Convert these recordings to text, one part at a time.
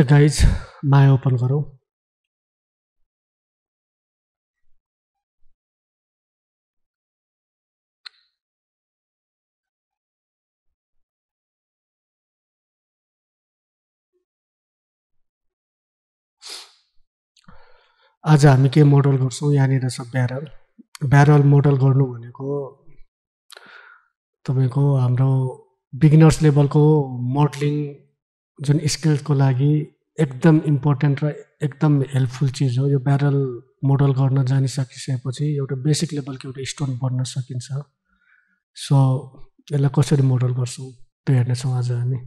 Okay guys माया open गरौँ आज हामी के मोडल गर्छौँ यहाँनिर छ ब्यारल ब्यारल मोडल गर्नु भनेको तपाईँको हाम्रो बिगिनर्स लेभलको मोडलिङ जुन स्किल्सको लागि एकदम इम्पोर्टेन्ट र एकदम हेल्पफुल चिज हो यो ब्यारल मोडल गर्न जानिसकिसकेपछि एउटा बेसिक लेभलको एउटा स्टोन बन्न सकिन्छ सो यसलाई कसरी मोडल गर्छौँ त्यो हेर्नेछौँ आज हामी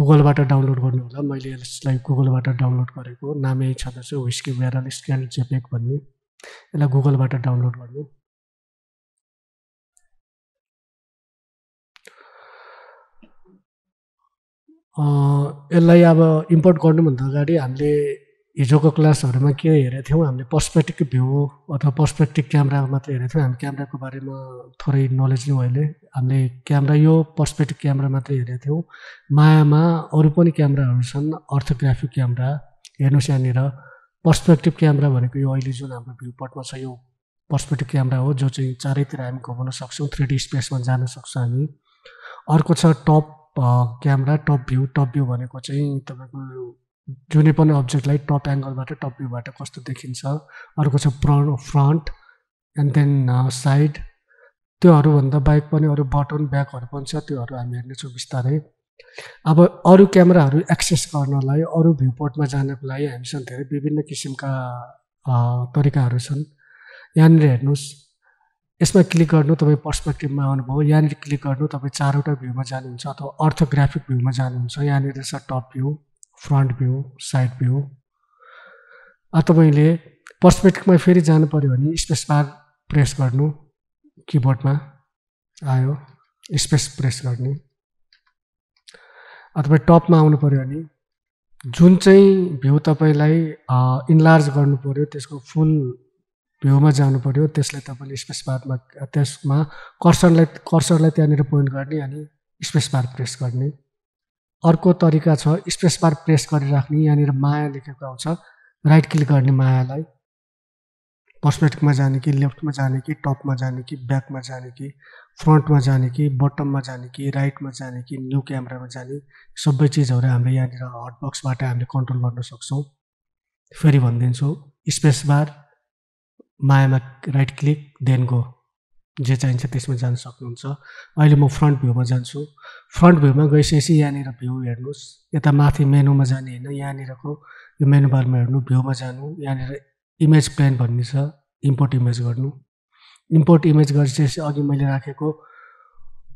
गुगलबाट डाउनलोड गर्नु होला मैले यसलाई गुगलबाट डाउनलोड गरेको नामै छँदैछ विस्की ब्यारल स्केल जेपेक भन्ने यसलाई गुगलबाट डाउनलोड गर्नु यसलाई अब इम्पोर्ट गर्नुभन्दा अगाडि हामीले हिजोको क्लासहरूमा के हेरेको थियौँ हामीले पर्सपेक्टिभ भ्यू अथवा पर्सपेक्टिभ क्यामरा मात्रै हेरेको थियौँ हामी क्यामराको बारेमा थोरै नलेज लिउँ अहिले हामीले क्यामरा यो पर्सपेक्टिभ क्यामरा मात्रै हेरेको थियौँ मायामा अरू पनि क्यामराहरू छन् अर्थोग्राफिक क्यामरा हेर्नुहोस् यहाँनिर पर्सपेक्टिभ क्यामरा भनेको यो अहिले जुन हाम्रो भ्यू पटमा छ यो पर्सपेक्टिभ क्यामरा हो जो चाहिँ चारैतिर हामी घुमाउन सक्छौँ थ्री डी स्पेसमा जान सक्छौँ हामी अर्को छ top camera top view top view भनेको चाहिँ तपाईँको जुनै पनि अब्जेक्टलाई टप एङ्गलबाट टप भ्यूबाट कस्तो देखिन्छ अर्को छ प्र फ्रन्ट एन्ड देन साइड त्योहरूभन्दा बाहेक पनि अरू बटन ब्याकहरू पनि छ त्योहरू हामी हेर्नेछौँ बिस्तारै अब अरू क्यामेराहरू एक्सेस गर्नलाई अरू भ्यू पोर्टमा जानको लागि हामीसँग धेरै विभिन्न किसिमका तरिकाहरू छन् यहाँनिर हेर्नुहोस् यसमा क्लिक गर्नु तपाईँ पर्सपेक्टिभमा आउनुभयो यहाँनिर क्लिक गर्नु तपाईँ चारवटा भ्यूमा जानुहुन्छ अथवा अर्थोग्राफिक भ्यूमा जानुहुन्छ यहाँनिर छ top view front view side view तपाईँले पर्सपेक्टिभमा फेरि जानु पऱ्यो भने स्पेस बार प्रेस गर्नु किबोर्डमा आयो स्पेस प्रेस गर्ने तपाईँ टपमा आउनु पऱ्यो भने जुन चाहिँ भ्यू तपाईँलाई इन्लार्ज गर्नु पऱ्यो त्यसको फुल भ्यूमा जानु पऱ्यो त्यसलाई तपाईँले स्पेस बारमा त्यसमा कर्सरलाई कर्सरलाई त्यहाँनिर पोइन्ट गर्ने अनि स्पेस बार प्रेस गर्ने अर्को तरिका छ स्पेस बार प्रेस गरिराख्ने यहाँनिर माया लेखेको आउँछ राइट क्लिक गर्ने मायालाई पर्सपेक्टिभमा जाने कि लेफ्टमा जाने कि टपमा जाने कि ब्याकमा जाने कि फ्रन्टमा जाने कि बटममा जाने कि राइटमा जाने कि न्यू क्यामेरामा जाने सबै चिजहरू हामीले यहाँनिर हटबक्सबाट हामीले कन्ट्रोल गर्न सक्छौँ फेरि भनिदिन्छु स्पेस बार मायामा राइट क्लिक देन गो जे चाहिन्छ त्यसमा जान सक्नुहुन्छ अहिले म फ्रन्ट भ्यूमा जान्छु फ्रन्ट भ्यूमा गइसकेपछि यहाँनिर भ्यू हेर्नुहोस् यता माथि मेनुमा जाने होइन यहाँनिरको यो मेनु बारमा हेर्नु भ्यूमा जानु यहाँनिर इमेज प्लान भन्ने छ इम्पोर्ट इमेज गर्नु इम्पोर्ट इमेज गरिसकेपछि अघि मैले राखेको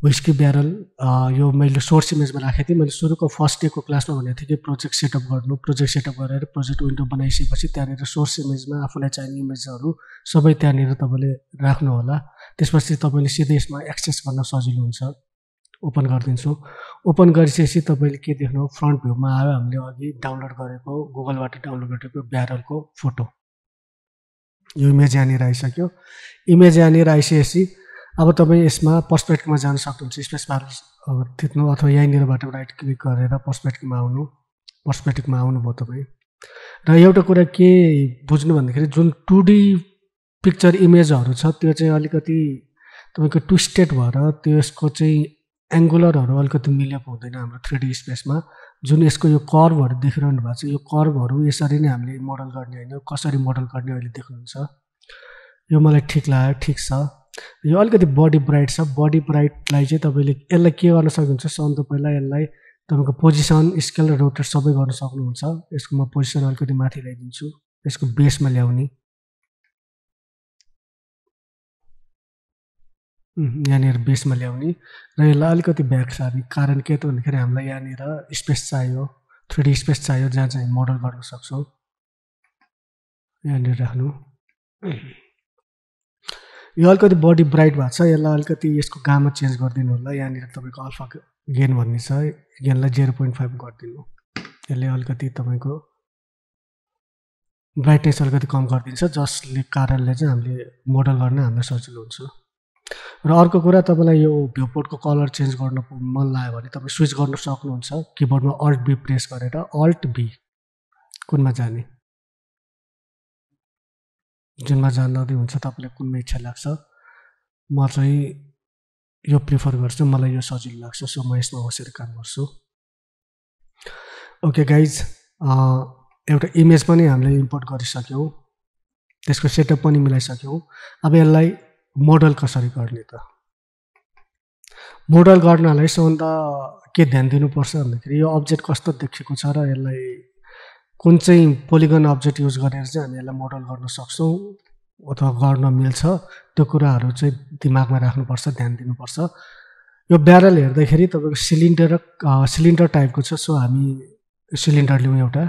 विस्की ब्यारल uh, यो मैले सोर्स इमेजमा राखेको थिएँ मैले सुरुको फर्स्ट डेको क्लासमा भनेको थिएँ कि प्रोजेक्ट सेटअप गर्नु प्रोजेक्ट सेटअप गरेर प्रोजेक्ट विन्डो बनाइसकेपछि त्यहाँनिर सोर्स इमेजमा आफूलाई चाहिने इमेजहरू सबै त्यहाँनिर तपाईँले होला त्यसपछि तपाईँले सिधै यसमा एक्सेस गर्न सजिलो हुन्छ ओपन गरिदिन्छु ओपन गरिसकेपछि तपाईँले के देख्नु फ्रन्ट भ्यूमा आयो हामीले अघि डाउनलोड गरेको गुगलबाट डाउनलोड गरेको ब्यारलको फोटो यो इमेज यहाँनिर आइसक्यो इमेज यहाँनिर आइसकेपछि अब तपाईँ यसमा पर्सपेक्टिभमा जान सक्नुहुन्छ बार थिच्नु अथवा यहीँनिरबाट राइट क्लिक गरेर पर्सपेक्टिभमा आउनु पर्सपेक्टिभमा आउनुभयो तपाईँ र एउटा कुरा के बुझ्नु भन्दाखेरि जुन टु डी पिक्चर इमेजहरू छ त्यो चाहिँ अलिकति तपाईँको ट्विस्टेड भएर त्यसको चाहिँ एङ्गुलरहरू अलिकति मिलेको हुँदैन हाम्रो थ्री डी स्पेसमा जुन यसको यो कर्भहरू देखिरहनु भएको छ यो कर्भहरू यसरी नै हामीले मोडल गर्ने होइन कसरी मोडल गर्ने अहिले देख्नुहुन्छ यो मलाई ठिक लाग्यो ठिक छ यो अलिकति बडी ब्राइट छ बडी ब्राइटलाई चाहिँ तपाईँले यसलाई के गर्न सक्नुहुन्छ सन्त पहिला यसलाई तपाईँको पोजिसन स्केल र रोटर सबै गर्न सक्नुहुन्छ यसको म पोजिसन अलिकति माथि ल्याइदिन्छु यसको बेसमा ल्याउने यहाँनिर बेसमा ल्याउने र यसलाई अलिकति ब्याक सार्ने कारण के त भन्दाखेरि हामीलाई यहाँनिर स्पेस चाहियो थ्री डी स्पेस चाहियो जहाँ चाहिँ मोडल गर्न सक्छौँ यहाँनिर राख्नु यो अलिकति बडी ब्राइट भएको छ यसलाई अलिकति यसको गामा चेन्ज गरिदिनु होला यहाँनिर तपाईँको अल्फा गेन भन्ने छ गेनलाई जेरो पोइन्ट फाइभ गरिदिनु यसले अलिकति तपाईँको ब्राइटनेस अलिकति कम गरिदिन्छ जसले कारणले चाहिँ हामीले मोडल गर्न हामीलाई सजिलो हुन्छ र अर्को कुरा तपाईँलाई यो भ्युपोर्टको कलर चेन्ज गर्न मन लाग्यो भने तपाईँ स्विच गर्न सक्नुहुन्छ किबोर्डमा अल्ट बी प्रेस गरेर अल्ट बी कुनमा जाने जुनमा जाँदाखेरि हुन्छ तपाईँलाई कुनमा इच्छा लाग्छ म चाहिँ यो प्रिफर गर्छु मलाई यो सजिलो लाग्छ सो म यसमा बसेर काम गर्छु ओके गाइज एउटा इमेज पनि हामीले इम्पोर्ट गरिसक्यौँ त्यसको सेटअप पनि मिलाइसक्यौँ अब यसलाई मोडल कसरी गर्ने त मोडल गर्नलाई सबभन्दा के ध्यान दिनुपर्छ भन्दाखेरि यो अब्जेक्ट कस्तो देखेको छ र यसलाई कुन चाहिँ पोलिगन अब्जेक्ट युज गरेर चाहिँ हामी यसलाई मोडल गर्न सक्छौँ अथवा गर्न मिल्छ त्यो कुराहरू चाहिँ दिमागमा राख्नुपर्छ ध्यान दिनुपर्छ यो ब्यारल हेर्दाखेरि तपाईँको सिलिन्डर सिलिन्डर टाइपको छ सो हामी सिलिन्डर लिउँ एउटा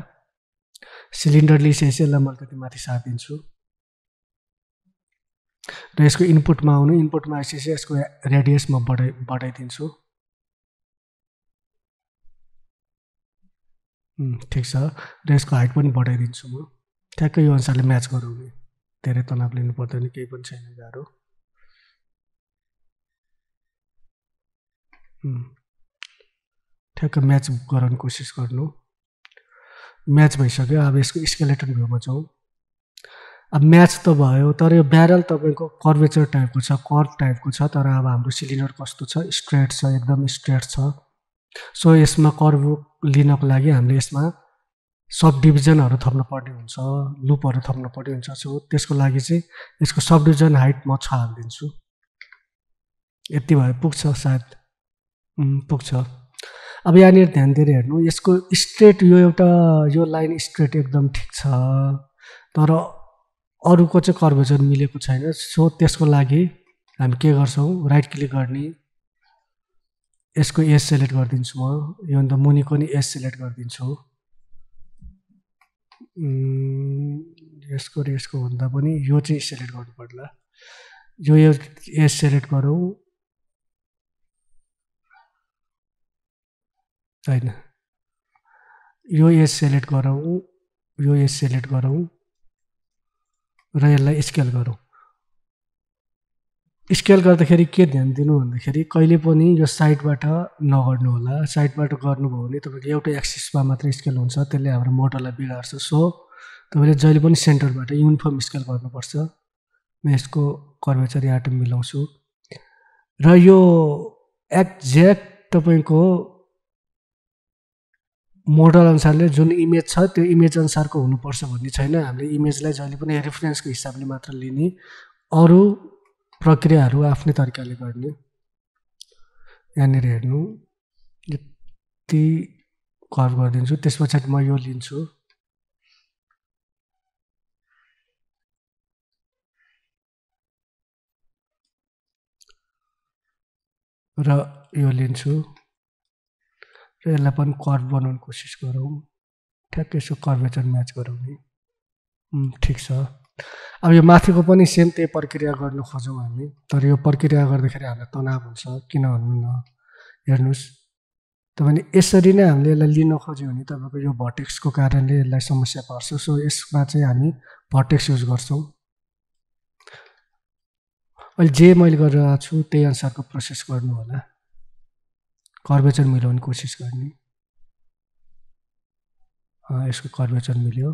सिलिन्डर लिइसकेपछि यसलाई म अलिकति माथि सारिदिन्छु र यसको इनपुटमा आउनु इनपुटमा आइसकेपछि यसको रेडियस म बढाइ बढाइदिन्छु ठिक छ र यसको हाइट पनि बढाइदिन्छु म ठ्याक्कै यो अनुसारले म्याच गराउने धेरै तनाव लिनु पर्दैन केही पनि छैन गाह्रो ठ्याक्क म्याच गराउने कोसिस गर्नु म्याच भइसक्यो अब यसको स्केलेटन भ्यूमा जाउँ अब म्याच त भयो तर यो ब्यारल तपाईँको कर्भेचर टाइपको छ कर्भ टाइपको छ तर अब हाम्रो सिलिन्डर कस्तो छ स्ट्रेट छ एकदम स्ट्रेट छ सो यसमा कर्भ लिनको लागि हामीले यसमा सब डिभिजनहरू थप्नु पर्ने हुन्छ लुपहरू थप्नु पर्ने हुन्छ सो त्यसको लागि चाहिँ यसको सब डिभिजन हाइट म छ हालिदिन्छु यति भए पुग्छ सायद पुग्छ अब यहाँनिर ध्यान दिएर हेर्नु यसको स्ट्रेट यो एउटा यो लाइन स्ट्रेट एकदम ठिक छ तर अरूको चाहिँ कर्भेचर मिलेको छैन सो त्यसको लागि हामी के गर्छौँ राइट क्लिक गर्ने यसको एस सेलेक्ट गरिदिन्छु म योभन्दा मुनिको नि एस सेलेक्ट गरिदिन्छु यसको र यसको भन्दा पनि यो चाहिँ सेलेक्ट गर्नु पर्ला यो एस सेलेक्ट गरौँ होइन यो एस सेलेक्ट गरौँ यो एस सेलेक्ट गरौँ र यसलाई स्केल गरौँ स्केल गर्दाखेरि के ध्यान दिनु भन्दाखेरि कहिले पनि यो साइडबाट नगर्नु होला साइडबाट गर्नुभयो भने तपाईँको एउटा एक्सिसमा मात्र स्केल हुन्छ त्यसले हाम्रो मोटरलाई बिगार्छ सो तपाईँले जहिले पनि सेन्टरबाट युनिफर्म स्केल गर्नुपर्छ म यसको कर्मचारी आइटम मिलाउँछु र यो एक्ज्याक्ट तपाईँको मोडल अनुसारले जुन इमेज छ त्यो इमेज अनुसारको हुनुपर्छ भन्ने छैन हामीले इमेजलाई जहिले पनि रेफरेन्सको हिसाबले मात्र लिने अरू प्रक्रियाहरू आफ्नै तरिकाले गर्ने यहाँनिर हेर्नु यति कर्भ गरिदिन्छु त्यस पछाडि म यो लिन्छु र यो लिन्छु र यसलाई पनि कर्भ बनाउने कोसिस गरौँ ठ्याक्कै यसो कर्भेचर म्याच गरौँ नि ठिक छ अब यो माथिको पनि सेम त्यही प्रक्रिया गर्नु खोजौँ हामी तर यो प्रक्रिया गर्दाखेरि हामीलाई तनाव हुन्छ किन भन्नु न हेर्नुहोस् तपाईँले यसरी नै हामीले यसलाई लिन खोज्यो भने तपाईँको यो भटेक्सको कारणले यसलाई समस्या पर्छ सो यसमा चाहिँ हामी भटेक्स युज गर्छौँ अहिले जे मैले गरिरहेको छु त्यही अनुसारको प्रोसेस गर्नु होला कर्वेचर मिलाउने कोसिस गर्ने यसको कर्वेचर मिल्यो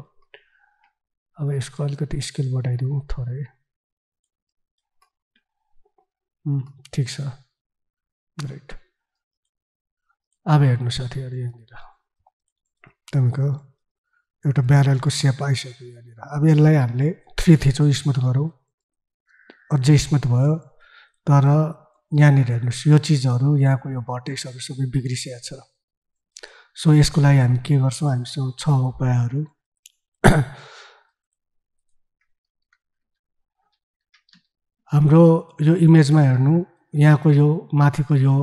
अब यसको अलिकति स्केल बढाइदिउँ थोरै ठिक छ राइट अब हेर्नु साथीहरू यहाँनिर तपाईँको एउटा ब्यारलको सेप आइसक्यो यहाँनिर अब यसलाई हामीले थ्री थिचौँ स्मुथ गरौँ अझै स्मुथ भयो तर यहाँनिर हेर्नुहोस् यो चिजहरू यहाँको यो भर्टेक्सहरू सबै बिग्रिसकेको छ सो यसको लागि हामी के गर्छौँ हामीसँग छ उपायहरू हाम्रो यो इमेजमा हेर्नु यहाँको यो माथिको यो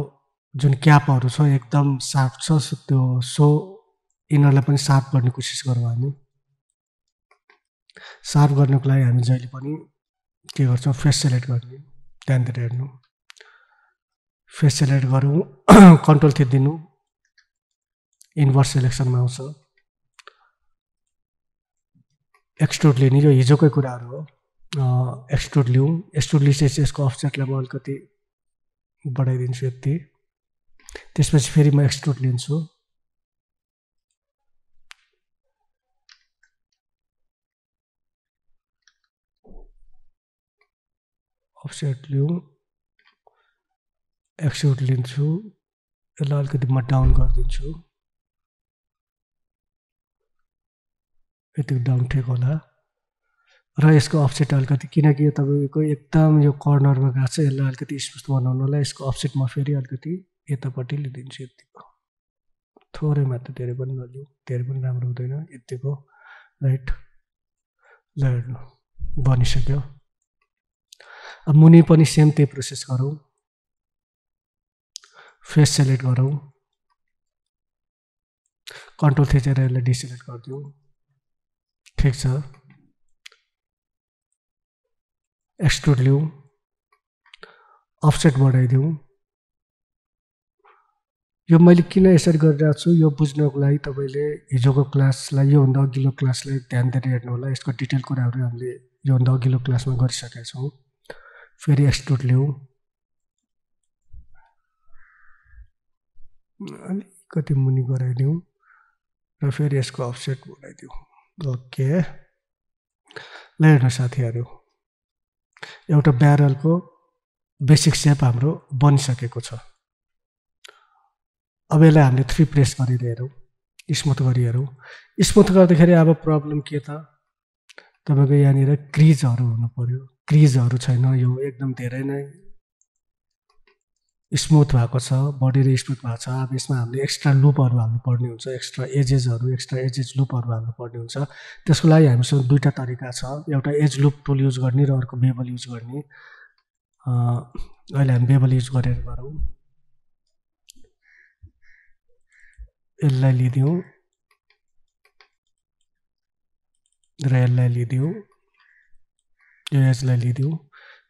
जुन क्यापहरू छ एकदम साफ छ त्यो सो यिनीहरूलाई पनि साफ गर्ने कोसिस गरौँ हामी साफ गर्नको लागि हामी जहिले पनि के गर्छौँ फेस सेलेक्ट गर्ने त्यहाँनिर हेर्नु फेस सेलेक्ट गरौँ कन्ट्रोल दिनु इन्भर्स सेलेक्सनमा आउँछ एक्सट्रुड लिने यो हिजोकै कुराहरू हो एस्टुडल्यु लिऊ चाहिँ यसको इसको म अलिकति बढाइदिन्छु यति त्यसपछि फेरि म एक्सट्रुड लिन्छु अफसेट लिउँ एक्सट्रुड लिन्छु यसलाई अलिकति म डाउन गरिदिन्छु यतिको डाउन ठिक होला र यसको अफसेट अलिकति किनकि यो तपाईँको एकदम यो कर्नरमा गएको छ यसलाई अलिकति स्पष्ट बनाउनलाई यसको अफसेट म फेरि अलिकति यतापट्टि लिइदिन्छु यतिको थोरै मात्र धेरै पनि नलिउँ धेरै पनि राम्रो हुँदैन यतिको राइट ल हेर्नु बनिसक्यो अब मुनि पनि सेम त्यही प्रोसेस गरौँ फेस सेलेक्ट गरौँ कन्ट्रोल थिचेर यसलाई डिसेलेक्ट गरिदिउँ ठिक छ एक्सट्रुड लिउँ अफसेट बढाइदिउँ यो मैले किन यसरी गरिरहेको छु यो बुझ्नको लागि तपाईँले हिजोको क्लासलाई योभन्दा अघिल्लो क्लासलाई ध्यान दिएर हेर्नु होला यसको डिटेल कुराहरू हामीले योभन्दा अघिल्लो क्लासमा गरिसकेका छौँ फेरि एक्सट्रुड लिउँ अलिकति मुनि गराइदिउँ र फेरि यसको अफसेट बनाइदिउँ ओके ल हेर्नु साथीहरू एउटा ब्यारलको बेसिक सेप हाम्रो बनिसकेको छ अब यसलाई हामीले थ्री प्रेस गरेर हेरौँ स्मुथ गरी हेरौँ स्मुथ गर्दाखेरि अब प्रब्लम के त तपाईँको यहाँनिर क्रिजहरू हुनु पऱ्यो क्रिजहरू छैन यो एकदम धेरै नै स्मुथ भएको छ बडी र स्मुथ भएको छ अब यसमा हामीले एक्स्ट्रा लुपहरू हाल्नु पर्ने हुन्छ एक्स्ट्रा एजेजहरू एक्स्ट्रा एजेज लुपहरू हाल्नु पर्ने हुन्छ त्यसको लागि हामीसँग दुईवटा तरिका छ एउटा एज लुप टुल युज गर्ने र अर्को बेबल युज गर्ने अहिले हामी बेबल युज गरेर गरौँ यसलाई लिदिउँ र यसलाई लिदिउँ यो एजलाई लिदिउँ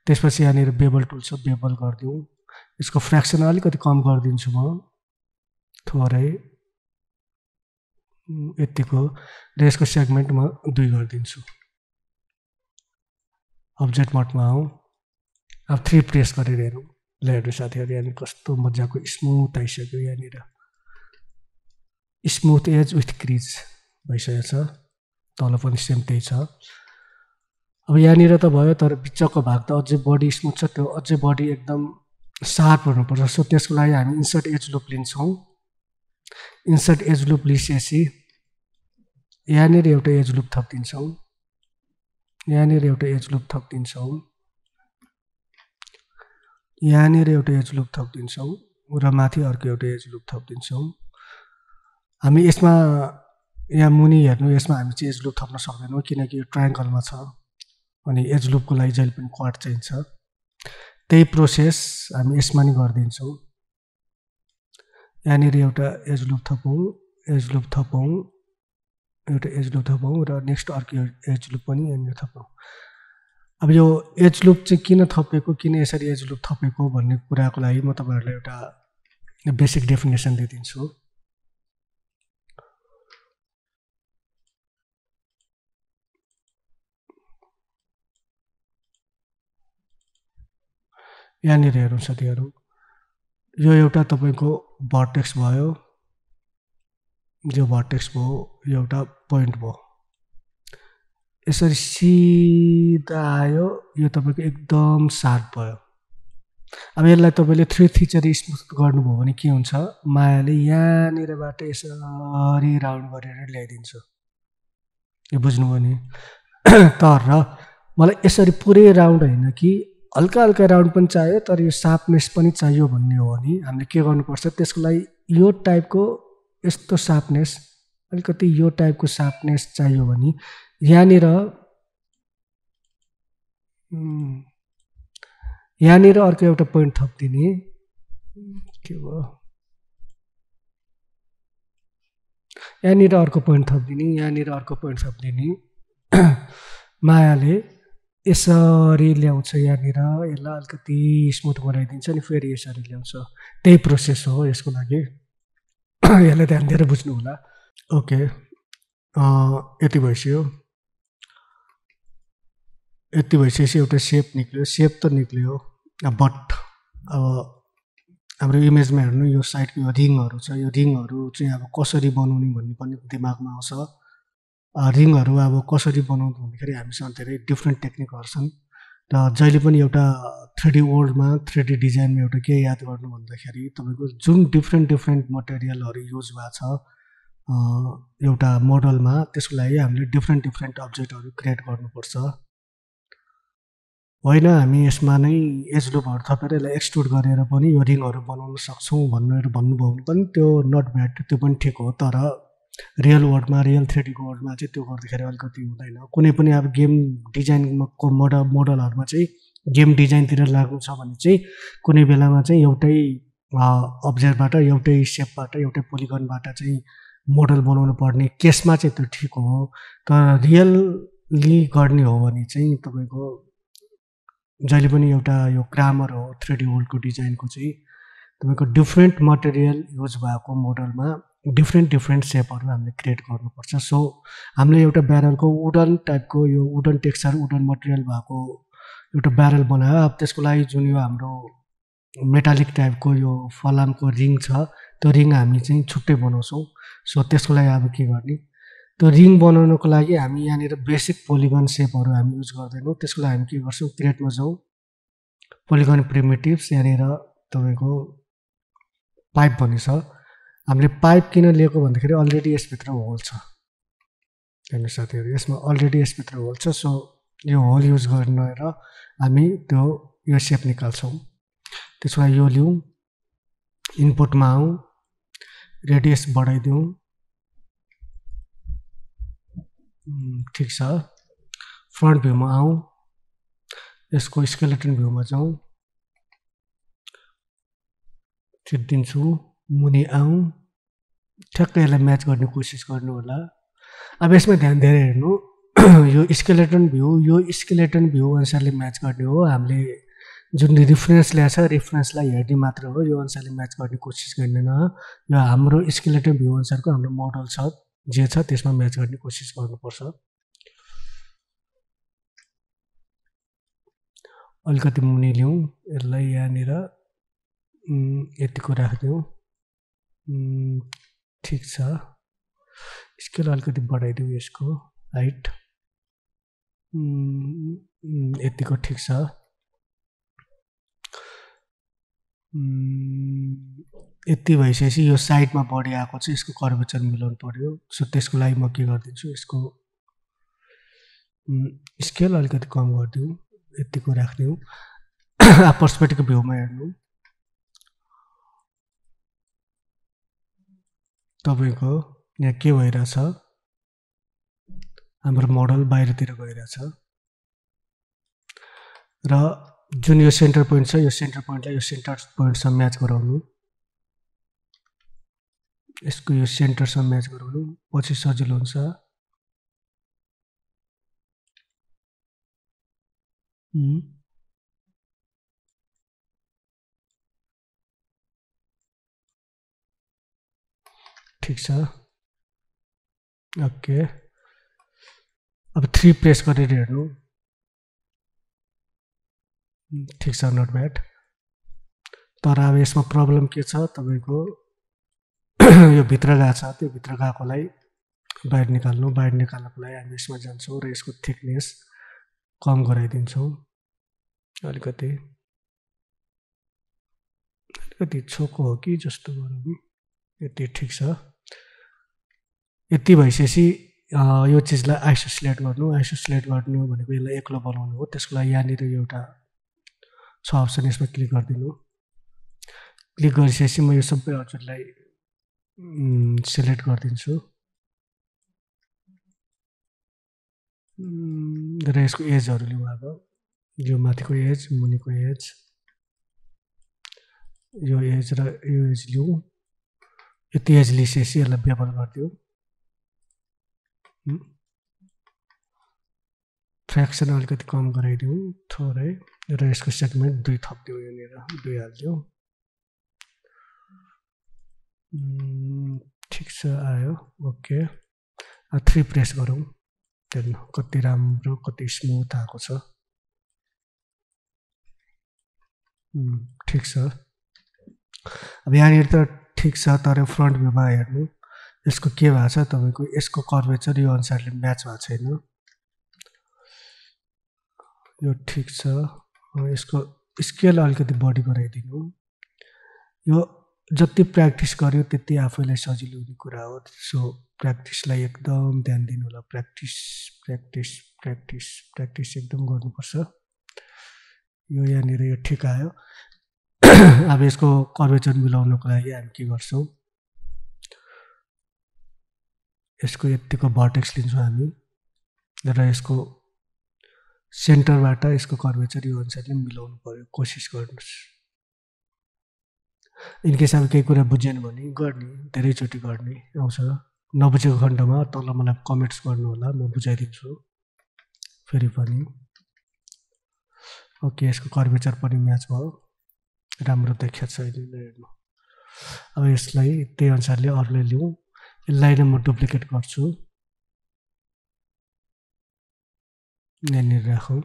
त्यसपछि यहाँनिर बेबल टुल छ बेबल गरिदिउँ यसको फ्रेक्सन अलिकति कम गरिदिन्छु म थोरै यत्तिको र यसको सेगमेन्ट म दुई गरिदिन्छु अब्जेक्ट मोडमा आउँ अब थ्री प्रेस गरेर हेरौँ ल हेर्नु साथीहरू यहाँनिर कस्तो मजाको स्मुथ आइसक्यो यहाँनिर स्मुथ एज विथ क्रिज भइसकेको छ तल पनि सेम त्यही छ अब यहाँनिर त भयो तर बिचको भाग त अझै बडी स्मुथ छ त्यो अझै बडी एकदम सार्प हुनुपर्छ सो त्यसको लागि हामी इन्सर्ट एज लुप लिन्छौँ इन्सर्ट एज लुप लिइसकेपछि यहाँनिर एउटा एज लुप थपिदिन्छौँ यहाँनिर एउटा एज लुप थपिदिन्छौँ यहाँनिर एउटा एज लुप थपिदिन्छौँ र माथि अर्को एउटा एज लुप थपिदिन्छौँ हामी यसमा यहाँ मुनि हेर्नु यसमा हामी चाहिँ एज लुप थप्न सक्दैनौँ किनकि यो ट्रायङ्गलमा छ अनि एज लुपको लागि जहिले पनि क्वाड चाहिन्छ त्यही प्रोसेस हामी यसमा नि गरिदिन्छौँ यहाँनिर एउटा एज एजलुप थपौँ लुप थपौँ एउटा एज लुप थपौँ र नेक्स्ट अर्को एज लुप पनि यहाँनिर थपौँ अब यो एज लुप चाहिँ किन थपेको किन यसरी एज लुप थपेको भन्ने कुराको लागि म तपाईँहरूलाई एउटा बेसिक डेफिनेसन दिइदिन्छु यहाँनिर हेरौँ साथीहरू यो एउटा तपाईँको भर्टेक्स भयो यो भर्टेक्स भयो यो एउटा पोइन्ट भयो यसरी सिधा आयो यो तपाईँको एकदम सार्प भयो अब यसलाई तपाईँले थ्री थिचरी स्मुथ गर्नुभयो भने के हुन्छ मायाले यहाँनिरबाट यसरी राउन्ड गरेर ल्याइदिन्छु यो बुझ्नुभयो नि तर मलाई यसरी पुरै राउन्ड होइन कि हल्का हल्का राउन्ड पनि चाहियो तर यो सार्पनेस पनि चाहियो भन्ने हो नि हामीले के गर्नुपर्छ त्यसको लागि यो टाइपको यस्तो सार्पनेस अलिकति यो टाइपको सार्पनेस चाहियो भने यहाँनिर यहाँनिर अर्को एउटा पोइन्ट थपिदिने के भयो यहाँनिर अर्को पोइन्ट थपिदिने यहाँनिर अर्को पोइन्ट थपिदिने मायाले यसरी ल्याउँछ यहाँनिर यसलाई अलिकति स्मुथ बनाइदिन्छ नि फेरि यसरी ल्याउँछ त्यही प्रोसेस हो यसको लागि यसलाई ध्यान दिएर बुझ्नु होला ओके यति भइसक्यो यति भइसकेपछि एउटा सेप निक्ल्यो सेप त निक्ल्यो बट अब हाम्रो इमेजमा हेर्नु यो साइडको यो रिङहरू छ यो रिङहरू चाहिँ अब कसरी बनाउने भन्ने पनि दिमागमा आउँछ रिङहरू अब कसरी बनाउनु भन्दाखेरि हामीसँग धेरै डिफ्रेन्ट टेक्निकहरू छन् र जहिले पनि एउटा थ्री डी वर्ल्डमा थ्री डी डिजाइनमा एउटा के याद गर्नु भन्दाखेरि तपाईँको जुन डिफ्रेन्ट डिफ्रेन्ट मटेरियलहरू युज भएको छ एउटा मोडलमा त्यसको लागि हामीले डिफ्रेन्ट डिफ्रेन्ट अब्जेक्टहरू क्रिएट गर्नुपर्छ होइन हामी यसमा नै एज लुपहरू थपेर यसलाई एक्सट्रुड गरेर पनि यो रिङहरू बनाउन सक्छौँ भनेर भन्नुभयो भने पनि त्यो नट ब्याड त्यो पनि ठिक हो तर रियल वर्ल्डमा रियल थ्रेडीको वर्ल्डमा चाहिँ त्यो गर्दाखेरि अलिकति हुँदैन कुनै पनि अब गेम डिजाइनको मोडल मोडलहरूमा चाहिँ गेम डिजाइनतिर लाग्नु छ भने चाहिँ कुनै बेलामा चाहिँ एउटै अब्जेक्टबाट एउटै सेपबाट एउटै पोलिगनबाट चाहिँ मोडल बनाउनु पर्ने केसमा चाहिँ त्यो ठिक हो तर रियल्ली गर्ने हो भने चाहिँ तपाईँको जहिले पनि एउटा यो ग्रामर हो थ्रेडी वर्ल्डको डिजाइनको चाहिँ तपाईँको डिफ्रेन्ट मटेरियल युज भएको मोडलमा डिफ्रेन्ट डिफ्रेन्ट सेपहरू हामीले क्रिएट गर्नुपर्छ सो हामीले एउटा ब्यारलको वुडन टाइपको यो वुडन टेक्सचर वुडन मटेरियल भएको एउटा ब्यारल बनायो अब त्यसको लागि जुन यो हाम्रो मेटालिक टाइपको यो फलामको रिङ छ त्यो रिङ हामी चाहिँ छुट्टै बनाउँछौँ सो त्यसको लागि अब के गर्ने त्यो रिङ बनाउनको लागि हामी यहाँनिर बेसिक पोलिगन सेपहरू हामी युज गर्दैनौँ त्यसको लागि हामी के गर्छौँ क्रिएटमा जाउँ पोलिगन प्रिमेटिभ्स यहाँनिर तपाईँको पाइप भन्ने छ हामीले पाइप किन लिएको भन्दाखेरि अलरेडी यसभित्र होल छ हेर्नु साथीहरू यसमा अलरेडी यसभित्र होल छ सो यो होल युज गर्न गरेर हामी त्यो यो सेप निकाल्छौँ त्यसो भए यो लिउँ इनपुटमा आउँ रेडियस बढाइदिउँ ठिक छ फ्रन्ट भ्यूमा आउँ यसको स्केलेटन भ्यूमा जाउँ दिन्छु मुनि आउँ ठ्याक्कै यसलाई म्याच गर्ने कोसिस गर्नु होला अब यसमा ध्यान दिएर हेर्नु यो स्केलेटन भ्यू यो स्केलेटन भ्यू अनुसारले म्याच गर्ने हो हामीले जुन रिफरेन्स ल्याएको छ रिफरेन्सलाई हेर्ने मात्र हो यो अनुसारले म्याच गर्ने कोसिस गर्दैन यो हाम्रो स्केलेटन भ्यू अनुसारको हाम्रो मोडल छ जे छ त्यसमा म्याच गर्ने कोसिस गर्नुपर्छ अलिकति मुनि लिउँ यसलाई यहाँनिर यतिको राखिदिउँ ठिक छ स्केल अलिकति बढाइदिउँ यसको हाइट यतिको ठिक छ यति भइसकेपछि यो साइडमा बढी आएको छ यसको कर्वेचर मिलाउनु पऱ्यो सो त्यसको लागि म के गरिदिन्छु यसको स्केल अलिकति कम गरिदिउँ यतिको राखिदिउँ पर्सपेक्टिभ भ्यूमा हेर्नु तपाईँको यहाँ के भइरहेछ हाम्रो मोडल बाहिरतिर गइरहेछ र जुन यो सेन्टर पोइन्ट छ यो सेन्टर पोइन्टलाई यो सेन्टर पोइन्टसँग म्याच गराउनु यसको यो सेन्टरसँग म्याच गराउनु पछि सजिलो हुन्छ Mm-hmm. ठिक छ ओके अब थ्री प्रेस गरेर हेर्नु ठिक छ नट ब्याड तर अब यसमा प्रब्लम के छ तपाईँको यो भित्र गएको छ त्यो भित्र गएकोलाई बाहिर निकाल्नु बाहिर निकाल्नको लागि हामी यसमा जान्छौँ र यसको थिकनेस कम गराइदिन्छौँ अलिकति अलिकति छोको हो कि जस्तो गरौँ यति ठिक छ यति भइसकेपछि यो चिजलाई आइसोसिलेट गर्नु आइसोसिलेट गर्नु भनेको यसलाई एक्लो बनाउनु हो त्यसको लागि यहाँनिर एउटा छ अप्सन यसमा क्लिक गरिदिनु क्लिक गरिसकेपछि म यो सबै हजुरलाई सेलेक्ट गरिदिन्छु र यसको एजहरू लिउँ अब यो माथिको एज मुनिको एज यो एज र यो एज लिउँ यति एज लिइसकेपछि यसलाई व्यवहार गरिदिउँ फ्रेक्सन अलिकति कम गराइदिउँ थोरै र यसको सेगमेन्ट दुई थपिदिउँ यहाँनिर दुई हालिदिउँ ठिक छ आयो ओके थ्री प्रेस गरौँ त्यहाँदेखि कति राम्रो कति स्मुथ आएको छ ठिक छ अब यहाँनिर त ठिक छ तर फ्रन्ट भ्यूमा हेर्नु यसको के भएको छ तपाईँको यसको कर्वेचर यो अनुसारले म्याच भएको छैन यो ठिक छ यसको स्केल अलिकति बढी गराइदिनु यो जति प्र्याक्टिस गर्यो त्यति आफैलाई सजिलो हुने कुरा हो सो प्र्याक्टिसलाई एकदम ध्यान दिनु होला प्र्याक्टिस प्र्याक्टिस प्र्याक्टिस प्र्याक्टिस एकदम गर्नुपर्छ यो यहाँनिर यो ठिक आयो अब यसको कर्वेचर मिलाउनको लागि हामी के गर्छौँ यसको यत्तिको भर्टेक्स लिन्छौँ हामी र यसको सेन्टरबाट यसको कर्वेचर यो अनुसारले मिलाउनु पऱ्यो कोसिस गर्नुहोस् इनकेस अब केही कुरा बुझेन भने गर्ने धेरैचोटि गर्ने आउँछ नबुझेको खण्डमा तल मलाई कमेन्ट्स गर्नु होला म बुझाइदिन्छु फेरि पनि ओके यसको कर्मेचर पनि म्याच भयो राम्रो देखिया छैन हेर्नु अब यसलाई त्यही अनुसारले अरूले लिउँ यसलाई नै म डुप्लिकेट गर्छु यहाँनिर राखौँ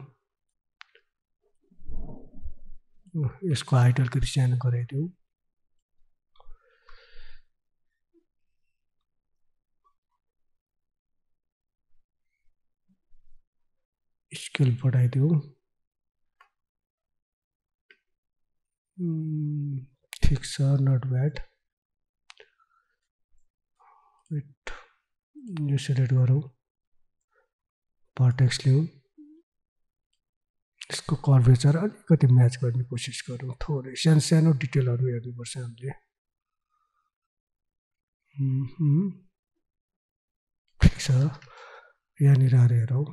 यसको आइटल अलिकति सानो गराइदिउँ स्केल बढाइदिउँ ठिक छ नट ब्याड यो सेलेक्ट गरौँ पर्टेक्स ल्याउँ यसको कर्भेचर अलिकति म्याच गर्ने कोसिस गरौँ थोरै सानो सानो डिटेलहरू हेर्नुपर्छ हामीले ठिक छ यहाँनिर आएर हेरौँ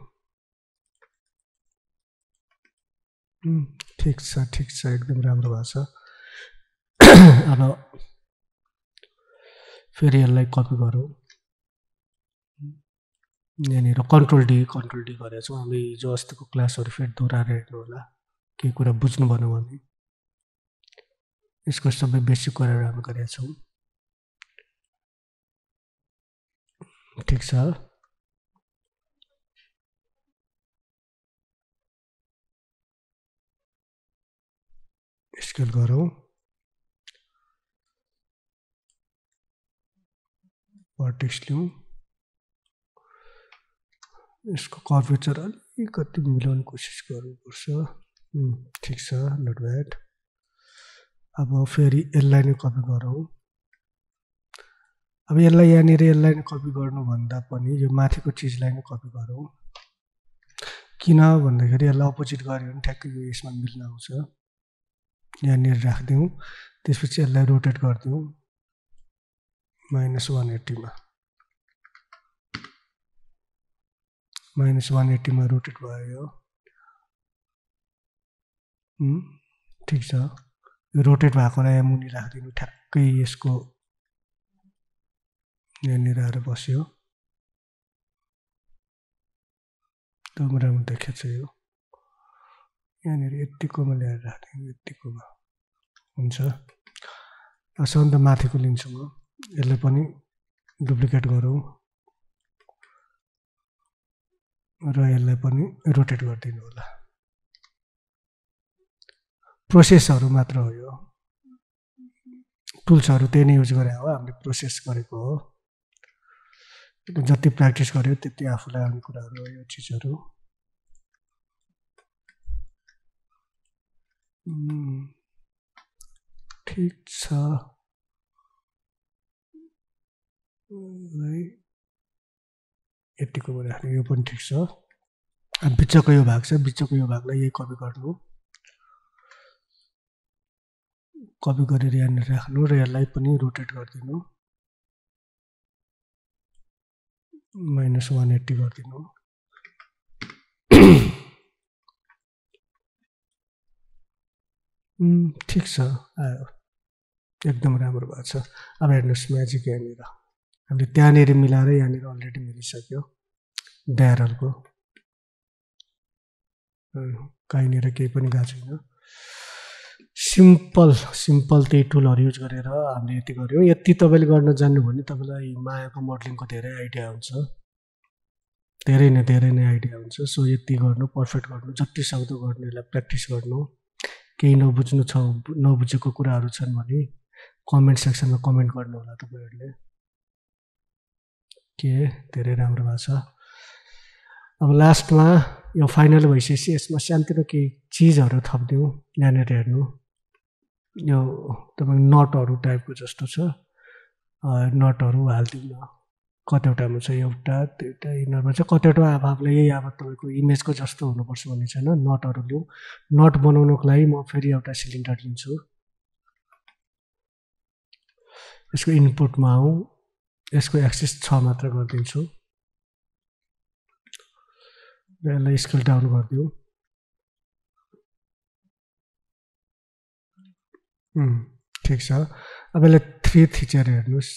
ठिक छ ठिक छ एकदम राम्रो भएको छ अब फेरि यसलाई कपी गरौँ यहाँनिर कन्ट्रोल डी कन्ट्रोल डी गरेका छौँ हामी हिजो अस्तिको क्लासहरू फेरि दोहोऱ्याएर हेर्नु होला केही कुरा बुझ्नु भनौँ भने यसको सबै बेसिक कुराहरू हामी गरेका छौँ ठिक छ स्केल गरौँ लिउँ यसको कर्पेचर अलिकति मिलाउने कोसिस गर्नुपर्छ ठिक छ नट ब्याड अब फेरि यसलाई नै कपी गरौँ अब यसलाई यहाँनिर यसलाई नै कपी गर्नुभन्दा पनि यो माथिको चिजलाई नै कपी गरौँ किन भन्दाखेरि यसलाई अपोजिट गऱ्यो भने ठ्याक्कै यो यसमा मिल्न आउँछ यहाँनिर राखिदिउँ त्यसपछि यसलाई रोटेट गरिदिउँ माइनस वान एट्टीमा माइनस वान एट्टीमा रोटेट भयो ठिक छ यो रोटेट भएकोलाई यहाँ मुनि राखिदिनु ठ्याक्कै यसको यहाँनिर आएर बस्यो एकदम राम्रो देखिएको छ यो यहाँनिर यत्तिकोमा ल्याएर राखिदिनु यत्तिकोमा हुन्छ सन्त माथिको लिन्छु म यसले पनि डुप्लिकेट गरौँ र यसलाई पनि रोटेट गरिदिनु होला प्रोसेसहरू मात्र हो यो टुल्सहरू त्यही नै युज गरे हो हामीले प्रोसेस गरेको हो जति प्र्याक्टिस गर्यो त्यति आफूलाई आउने कुराहरू यो चिजहरू ठिक छ यतिको राख्ने यो पनि ठिक छ बिचको यो भाग छ बिचको यो भागलाई यही कपी गर्नु कपी गरेर यहाँनिर राख्नु र यसलाई पनि रोटेट गरिदिनु माइनस वान एट्टी गरिदिनु ठिक छ आयो एकदम राम्रो भएको छ अब हेर्नुहोस् म्याजिक यहाँनिर हामीले त्यहाँनिर मिलाएर यहाँनिर अलरेडी मिलिसक्यो ब्यारलको कहीँनिर केही पनि गएको छैन सिम्पल सिम्पल त्यही टुलहरू युज गरेर हामीले यति गऱ्यौँ यति तपाईँले गर्न जान्नु भने तपाईँलाई मायाको मोडलिङको धेरै आइडिया हुन्छ धेरै नै धेरै नै आइडिया हुन्छ सो यति गर्नु पर्फेक्ट गर्नु जति सक्दो गर्नु प्र्याक्टिस गर्नु केही नबुझ्नु छ नबुझेको कुराहरू छन् भने कमेन्ट सेक्सनमा कमेन्ट गर्नु होला तपाईँहरूले के धेरै राम्रो भएको छ अब लास्टमा यो फाइनल भइसकेपछि यसमा सानोतिनो केही चिजहरू थपिदिउँ यहाँनिर हेर्नु यो तपाईँको नटहरू टाइपको जस्तो छ नटहरू हालिदिउँ कतिवटामा छ एउटा दुईवटा यिनीहरूमा चाहिँ कतिवटा अब आफूले यही अब तपाईँको इमेजको जस्तो हुनुपर्छ भन्ने छैन नटहरू लिउँ नट बनाउनुको लागि म फेरि एउटा सिलिन्डर लिन्छु यसको इनपुटमा आउँ यसको एक्सेस छ मात्र गरिदिन्छु यसलाई स्केल डाउन गरिदिउँ ठिक छ अब यसलाई थ्री थिचेर हेर्नुहोस्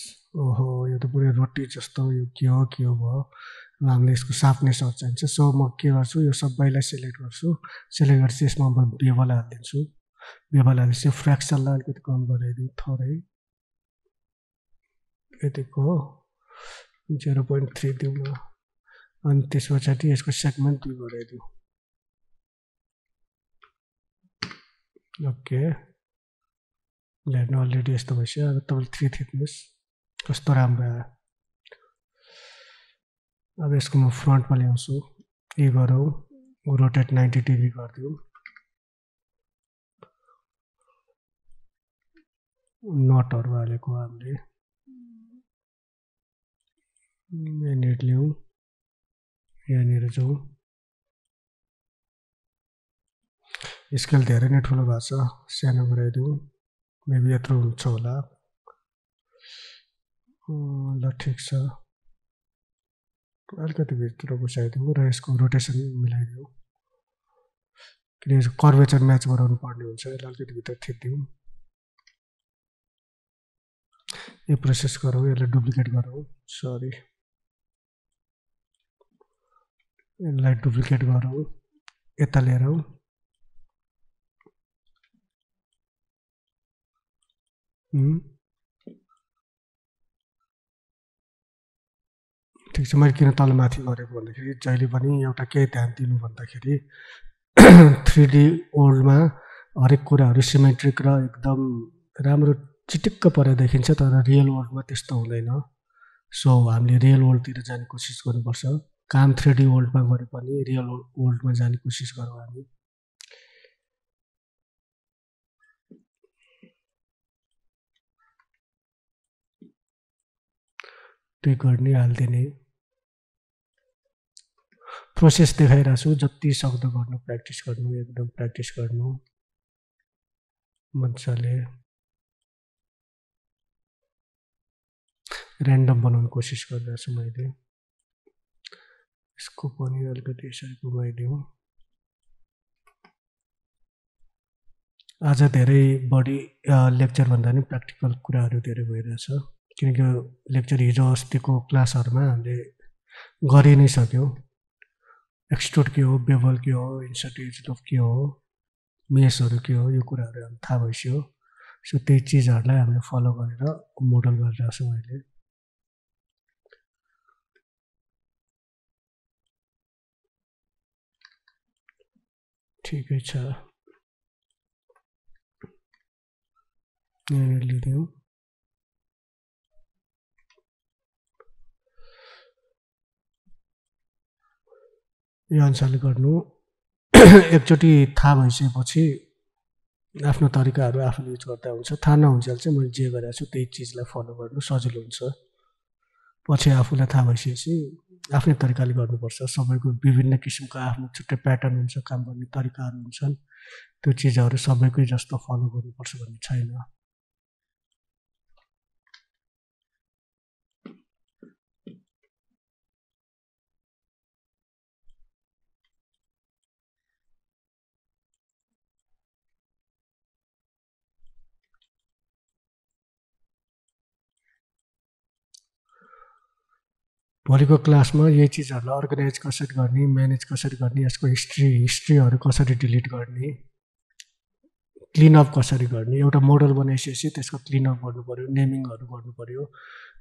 ओहो यो त पुरै रोटी जस्तो यो के हो के हो भयो अब हामीलाई यसको साफनेस चाहिन्छ सो म के गर्छु यो सबैलाई सेलेक्ट गर्छु सेलेक्ट गरेपछि यसमा म बेबल हालिदिन्छु बेबल हालेपछि फ्रेक्सनलाई अलिकति कम गराइदिउँ थोरै यतिको हो जिरो पोइन्ट थ्री दिउँ न अनि त्यस पछाडि यसको सेगमेन्ट दुई बढाइदिउँ ओके हेर्नु अलरेडी यस्तो भइसक्यो अब तपाईँले थ्री थिच्नुहोस् कस्तो राम्रो आयो अब यसको म फ्रन्टमा ल्याउँछु ए गरौँ रोटेट नाइन्टी डिग्री गरिदिउँ नटहरू हालेको हामीले म्यान्डेट ल्याउँ यहाँनिर जाउँ स्केल धेरै नै ठुलो भएको छ सानो गराइदिउँ मेबी यत्रो हुन्छ होला ल ठिक छ अलिकति भित्र घुसाइदिउँ र यसको रोटेसन मिलाइदिउँ किनकि कर्वेचर म्याच गराउनु पर्ने हुन्छ यसलाई अलिकति भित्र थिचिदिउँ यो प्रोसेस गरौँ यसलाई डुप्लिकेट गरौँ सरी यसलाई डुप्लिकेट गरौँ यता लिएर आउँ ठिक छ मैले किन तल माथि गरेको भन्दाखेरि जहिले पनि एउटा केही ध्यान दिनु भन्दाखेरि थ्री डी वर्ल्डमा हरेक कुराहरू सिमेट्रिक र एकदम राम्रो चिटिक्क परेर देखिन्छ तर रियल वर्ल्डमा त्यस्तो हुँदैन सो हामीले रियल वर्ल्डतिर जाने कोसिस गर्नुपर्छ काम थ्री डी वर्ल्डमा गरे पनि रियल वर्ल्डमा जाने कोसिस गरौँ हामी त्यो गर्ने हालिदिने प्रोसेस देखाइरहेको छु जति सक्दो गर्नु प्र्याक्टिस गर्नु एकदम प्र्याक्टिस गर्नु मजाले ऱ्यान्डम बनाउने कोसिस गरिरहेको छु मैले यसको पनि अलिकति यसरी घुमाइदिउँ आज धेरै बढी लेक्चरभन्दा पनि प्र्याक्टिकल कुराहरू धेरै भइरहेछ किनकि लेक्चर हिजो अस्तिको क्लासहरूमा हामीले गरि नै सक्यौँ एक्सटोर के हो बेबल के हो अफ के हो मेसहरू के हो यो कुराहरू हामी थाहा भइसक्यो सो त्यही चिजहरूलाई हामीले फलो गरेर मोडल गरिरहेछौँ अहिले ठिकै छ यहाँनिर लिदिउँ यो अनुसारले गर्नु एकचोटि थाहा भइसकेपछि आफ्नो तरिकाहरू आफूले युज गर्दा हुन्छ थाहा नहुन्छ चाहिँ मैले जे गरेको छु त्यही चिजलाई फलो गर्नु सजिलो हुन्छ पछि आफूलाई थाहा भइसकेपछि आफ्नै तरिकाले गर्नुपर्छ सबैको विभिन्न किसिमको आफ्नो छुट्टै प्याटर्न हुन्छ काम गर्ने तरिकाहरू हुन्छन् त्यो चिजहरू सबैकै जस्तो फलो गर्नुपर्छ भन्ने छैन भोलिको क्लासमा यही चिजहरूलाई अर्गनाइज कसरी गर्ने म्यानेज कसरी गर्ने यसको हिस्ट्री हिस्ट्रीहरू कसरी डिलिट गर्ने क्लिनअप कसरी गर्ने एउटा मोडल बनाइसकेपछि त्यसको क्लिनअप गर्नु पऱ्यो नेमिङहरू गर्नु पऱ्यो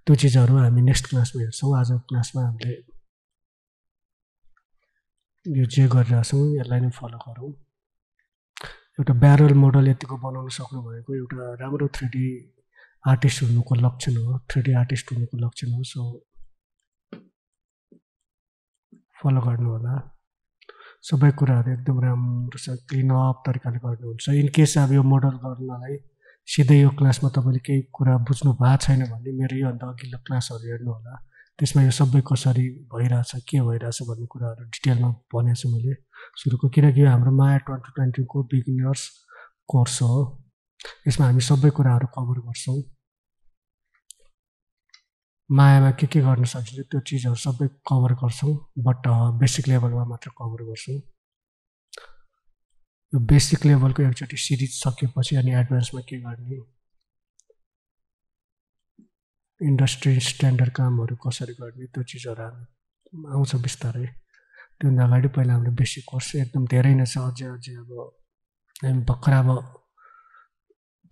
त्यो चिजहरू हामी नेक्स्ट क्लासमा हेर्छौँ आजको क्लासमा हामीले यो जे गरिरहेछौँ यसलाई नै फलो गरौँ एउटा ब्यारल मोडल यतिको बनाउन सक्नु भएको एउटा राम्रो थ्री आर्टिस्ट हुनुको लक्षण हो थ्री आर्टिस्ट हुनुको लक्षण हो सो फलो गर्नुहोला सबै कुराहरू एकदम राम्रोसँग क्लिनअप तरिकाले गर्नुहुन्छ इनकेस अब यो मोडल गर्नलाई सिधै यो क्लासमा तपाईँले केही कुरा बुझ्नु भएको छैन भने मेरो योभन्दा अघिल्लो क्लासहरू हेर्नुहोला त्यसमा यो सबै कसरी भइरहेछ के भइरहेछ भन्ने कुराहरू डिटेलमा भनेको छु मैले सुरुको किनकि यो हाम्रो माया ट्वेन्टी ट्वेन्टीको बिगिनर्स कोर्स हो यसमा हामी सबै कुराहरू कभर गर्छौँ मायामा के के गर्न सकिन्छ त्यो चिजहरू सबै कभर गर्छौँ बट बेसिक लेभलमा मात्र कभर गर्छौँ यो बेसिक लेभलको एकचोटि सिरिज सकेपछि अनि एडभान्समा के गर्ने इन्डस्ट्री स्ट्यान्डर्ड कामहरू कसरी गर्ने त्यो चिजहरू हामी आउँछ बिस्तारै त्योभन्दा अगाडि पहिला हाम्रो बेसिक कोर्स एकदम धेरै नै छ अझै अझै अब हामी भर्खर अब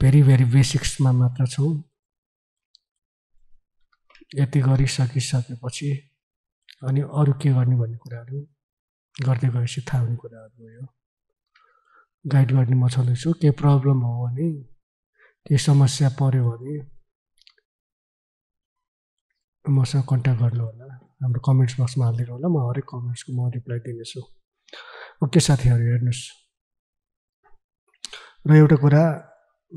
भेरी भेरी बेसिक्समा मात्र छौँ यति गरिसकिसकेपछि अनि अरू के गर्ने भन्ने कुराहरू गर्दै गएपछि थाहा हुने कुराहरू भयो गाइड गर्ने म छँदैछु केही प्रब्लम हो भने केही समस्या पऱ्यो भने मसँग कन्ट्याक्ट गर्नु होला हाम्रो कमेन्ट्स बक्समा हालिदिनु होला म हरेक कमेन्ट्सको म रिप्लाई दिनेछु ओके साथीहरू हेर्नुहोस् र एउटा कुरा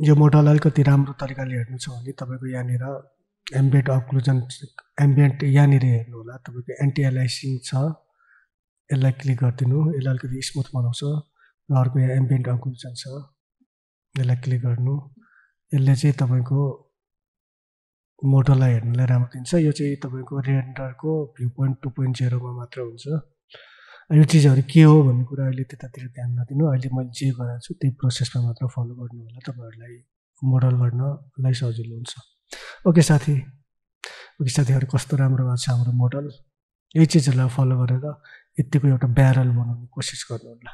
यो मोडल अलिकति राम्रो तरिकाले हेर्नु छ भने तपाईँको यहाँनिर एम्बिएन्ट अक्लुजन एम्बिएन्ट यहाँनिर हेर्नु होला तपाईँको एन्टिएलाइसिङ छ यसलाई क्लिक गरिदिनु यसलाई अलिकति स्मुथ बनाउँछ र अर्को यहाँ एम्बिएन्ट अक्लुजन छ यसलाई क्लिक गर्नु यसले चाहिँ तपाईँको मोडललाई हेर्नुलाई राम्रो दिन्छ यो चाहिँ तपाईँको रेन्डरको भ्यू पोइन्ट टू पोइन्ट जेरोमा मात्र हुन्छ यो चिजहरू के हो भन्ने कुरा अहिले त्यतातिर ध्यान नदिनु अहिले मैले जे गराएको छु त्यही प्रोसेसमा मात्र फलो गर्नु होला तपाईँहरूलाई मोडल गर्नलाई सजिलो हुन्छ ओके साथी ओके साथीहरू कस्तो राम्रो भएको छ हाम्रो मोडल यही चिजहरूलाई फलो गरेर यत्तिको एउटा ब्यारल बनाउने कोसिस गर्नु होला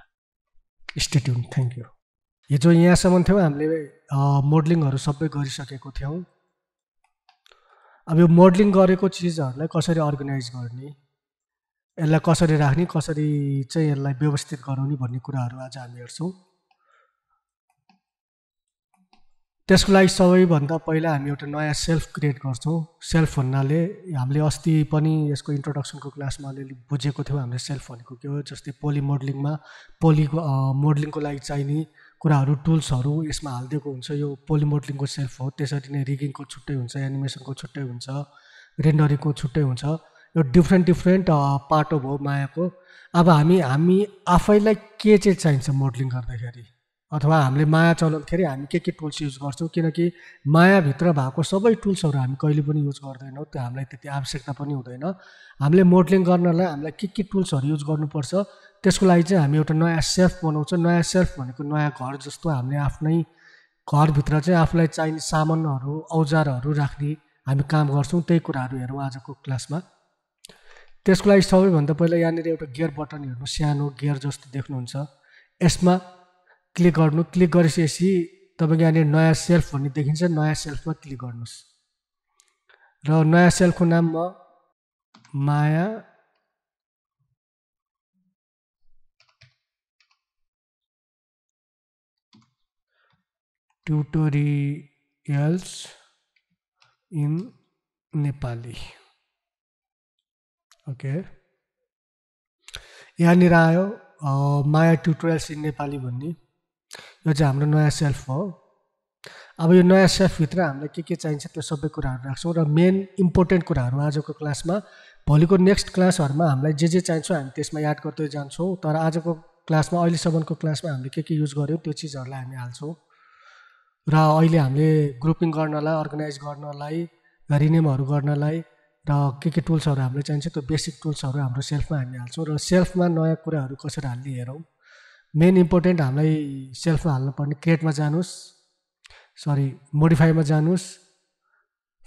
स्टेट्युन थ्याङ्क यू हिजो यहाँसम्म थियौँ हामीले मोडलिङहरू सबै गरिसकेको थियौँ अब यो मोडलिङ गरेको चिजहरूलाई कसरी अर्गनाइज गर्ने यसलाई कसरी राख्ने कसरी चाहिँ यसलाई व्यवस्थित गराउने भन्ने कुराहरू आज हामी हेर्छौँ त्यसको लागि सबैभन्दा पहिला हामी एउटा नयाँ सेल्फ क्रिएट गर्छौँ सेल्फ भन्नाले हामीले अस्ति पनि यसको इन्ट्रोडक्सनको क्लासमा अलिअलि बुझेको थियौँ हामीले सेल्फ भनेको के हो जस्तै पोली मोडलिङमा पोली मोडलिङको लागि चाहिने कुराहरू टुल्सहरू यसमा हालिदिएको हुन्छ यो पोली मोडलिङको सेल्फ हो त्यसरी नै रिगिङको छुट्टै हुन्छ एनिमेसनको छुट्टै हुन्छ रेन्डरिङको छुट्टै हुन्छ यो डिफ्रेन्ट डिफ्रेन्ट पार्ट हो मायाको अब हामी हामी आफैलाई के चाहिँ चाहिन्छ मोडलिङ गर्दाखेरि अथवा हामीले माया चलाउँदाखेरि हामी के के टुल्स युज गर्छौँ किनकि मायाभित्र भएको सबै टुल्सहरू हामी कहिले पनि युज गर्दैनौँ त्यो हामीलाई त्यति आवश्यकता पनि हुँदैन हामीले मोडलिङ गर्नलाई हामीलाई के के टुल्सहरू युज गर्नुपर्छ त्यसको लागि चाहिँ हामी एउटा नयाँ सेल्फ बनाउँछौँ नयाँ सेल्फ भनेको नयाँ घर जस्तो हामीले आफ्नै घरभित्र चाहिँ आफूलाई चाहिने सामानहरू औजारहरू राख्ने हामी काम गर्छौँ त्यही कुराहरू हेरौँ आजको क्लासमा त्यसको लागि सबैभन्दा पहिला यहाँनिर एउटा गियर बटन हेर्नु सानो गियर जस्तो देख्नुहुन्छ यसमा क्लिक गर्नु क्लिक गरिसकेपछि तपाईँको यहाँनिर नयाँ सेल्फ भन्ने देखिन्छ नयाँ सेल्फमा क्लिक गर्नुहोस् र नयाँ सेल्फको नाम म Maya tutorials in Nepali okay यहाँनिर आयो माया ट्युटोरियल्स इन नेपाली भन्ने यो चाहिँ हाम्रो नयाँ सेल्फ हो अब यो नयाँ सेल्फभित्र हामीलाई के के चाहिन्छ त्यो सबै कुराहरू राख्छौँ र मेन इम्पोर्टेन्ट कुराहरू आजको क्लासमा भोलिको नेक्स्ट क्लासहरूमा हामीलाई जे जे चाहिन्छ हामी त्यसमा याद गर्दै जान्छौँ तर आजको क्लासमा अहिलेसम्मको क्लासमा हामीले के के युज गऱ्यौँ त्यो चिजहरूलाई हामी हाल्छौँ र अहिले हामीले ग्रुपिङ गर्नलाई अर्गनाइज गर्नलाई रिनेमहरू गर्नलाई र के के टुल्सहरू हामीलाई चाहिन्छ त्यो बेसिक टुल्सहरू हाम्रो सेल्फमा हामी हाल्छौँ र सेल्फमा नयाँ कुराहरू कसरी हाल्ने हेरौँ मेन इम्पोर्टेन्ट हामीलाई सेल्फमा हाल्नुपर्ने क्रेटमा जानुहोस् सरी मोडिफाईमा जानुहोस्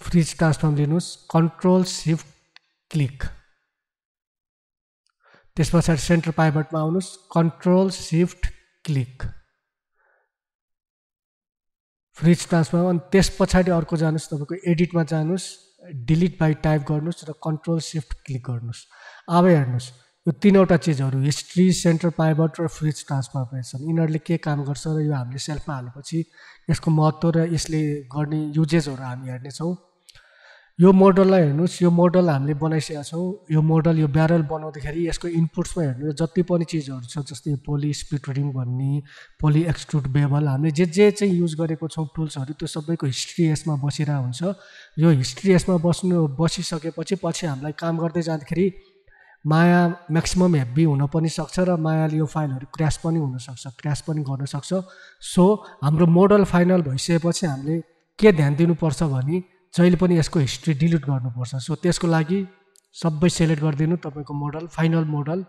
फ्रिज ट्रान्सफर्म लिनुहोस् कन्ट्रोल सिफ्ट क्लिक त्यस पछाडि सेन्टर पाइबटमा आउनुहोस् control shift click freeze transform अनि त्यस पछाडि अर्को जानुहोस् तपाईँको एडिटमा जानुहोस् डिलिट बाई टाइप गर्नुहोस् र कन्ट्रोल सिफ्ट क्लिक गर्नुहोस् अब हेर्नुहोस् यो तिनवटा चिजहरू हिस्ट्री सेन्टर पाइबट र फ्रिज ट्रान्सफर्मेसन यिनीहरूले के काम गर्छ र यो हामीले सेल्फमा हालेपछि यसको महत्त्व र यसले गर्ने युजेसहरू हामी हेर्नेछौँ यो मोडललाई हेर्नुहोस् यो मोडल हामीले बनाइसकेका छौँ यो मोडल यो ब्यारल बनाउँदाखेरि यसको इनपुट्समा हेर्नु जति पनि चिजहरू छ जस्तै पोली रिडिङ भन्ने पोली एक्सट्रुड बेबल हामीले जे जे चाहिँ युज गरेको छौँ टुल्सहरू त्यो सबैको हिस्ट्री यसमा बसिरहेको हुन्छ यो हिस्ट्री यसमा बस्नु बसिसकेपछि पछि हामीलाई काम गर्दै जाँदाखेरि माया म्याक्सिमम् हेब्बी हुन पनि सक्छ र मायाले यो फाइलहरू क्रास पनि हुनसक्छ क्रास पनि गर्नसक्छ सो हाम्रो मोडल फाइनल भइसकेपछि हामीले के ध्यान दिनुपर्छ भने जहिले पनि यसको हिस्ट्री डिलिट गर्नुपर्छ सो त्यसको लागि सबै सेलेक्ट गरिदिनु तपाईँको model final model